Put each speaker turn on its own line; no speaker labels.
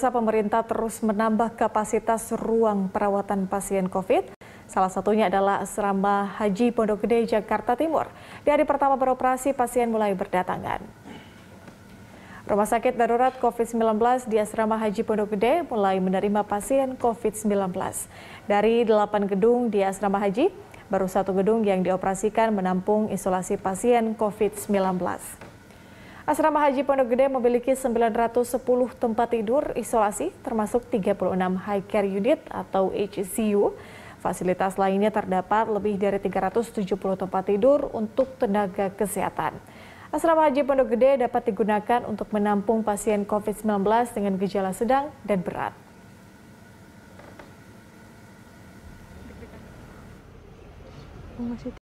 Pemirsa pemerintah terus menambah kapasitas ruang perawatan pasien COVID. Salah satunya adalah asrama Haji Pondok Gede Jakarta Timur. Di hari pertama beroperasi, pasien mulai berdatangan. Rumah sakit darurat COVID-19 di asrama Haji Pondok Gede mulai menerima pasien COVID-19. Dari delapan gedung di asrama Haji, baru satu gedung yang dioperasikan menampung isolasi pasien COVID-19. Asrama Haji Pondok Gede memiliki 910 tempat tidur isolasi, termasuk 36 High Care Unit atau HCU. Fasilitas lainnya terdapat lebih dari 370 tempat tidur untuk tenaga kesehatan. Asrama Haji Pondok Gede dapat digunakan untuk menampung pasien COVID-19 dengan gejala sedang dan berat.
Oh,